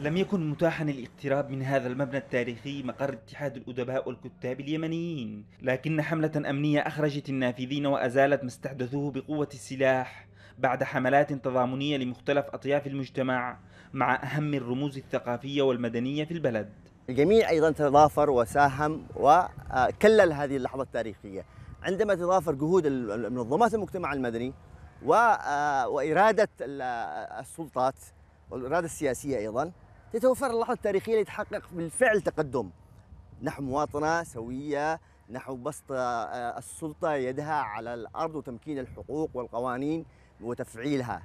لم يكن متاحا الاقتراب من هذا المبنى التاريخي مقر اتحاد الأدباء والكتاب اليمنيين لكن حملة أمنية أخرجت النافذين وأزالت ما استحدثوه بقوة السلاح بعد حملات تضامنية لمختلف أطياف المجتمع مع أهم الرموز الثقافية والمدنية في البلد الجميع أيضا تضافر وساهم وكلل هذه اللحظة التاريخية عندما تضافر جهود منظمات المجتمع المدني آه، وإرادة السلطات والإرادة السياسية أيضا تتوفر اللحظة التاريخية لتحقق بالفعل تقدم نحو مواطنة سوية نحو بسط آه، آه، السلطة يدها على الأرض وتمكين الحقوق والقوانين وتفعيلها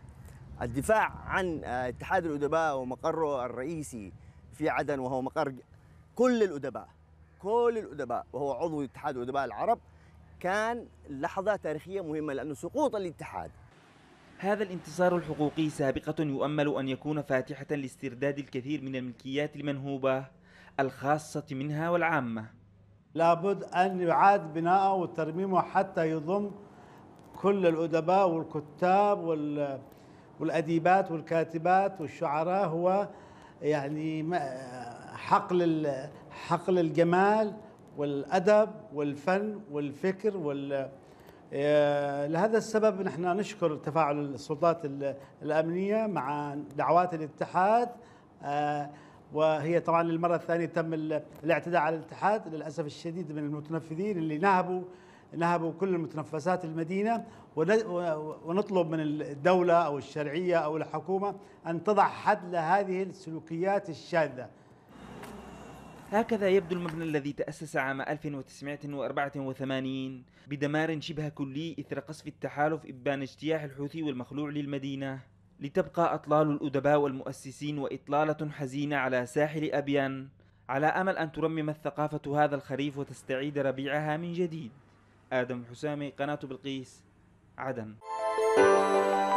الدفاع عن آه، اتحاد الأدباء ومقره الرئيسي في عدن وهو مقر كل الأدباء كل الأدباء وهو عضو اتحاد الأدباء العرب كان لحظة تاريخية مهمة لأنه سقوط الاتحاد هذا الانتصار الحقوقي سابقة يؤمل أن يكون فاتحة لاسترداد الكثير من الملكيات المنهوبة الخاصة منها والعامة لابد أن يعاد بناءه وترميمه حتى يضم كل الأدباء والكتاب وال... والأديبات والكاتبات والشعراء هو يعني حقل حقل الجمال والأدب والفن والفكر وال آه، لهذا السبب نحن نشكر تفاعل السلطات الأمنية مع دعوات الاتحاد آه، وهي طبعا للمرة الثانية تم الاعتداء على الاتحاد للأسف الشديد من المتنفذين اللي نهبوا نهبوا كل المتنفسات المدينة ونطلب من الدولة أو الشرعية أو الحكومة أن تضع حد لهذه السلوكيات الشاذة هكذا يبدو المبنى الذي تأسس عام 1984 بدمار شبه كلي إثر قصف التحالف إبان اجتياح الحوثي والمخلوع للمدينة لتبقى أطلال الأدباء والمؤسسين وإطلالة حزينة على ساحل أبيان على أمل أن ترمم الثقافة هذا الخريف وتستعيد ربيعها من جديد آدم حسامي قناة بلقيس عدن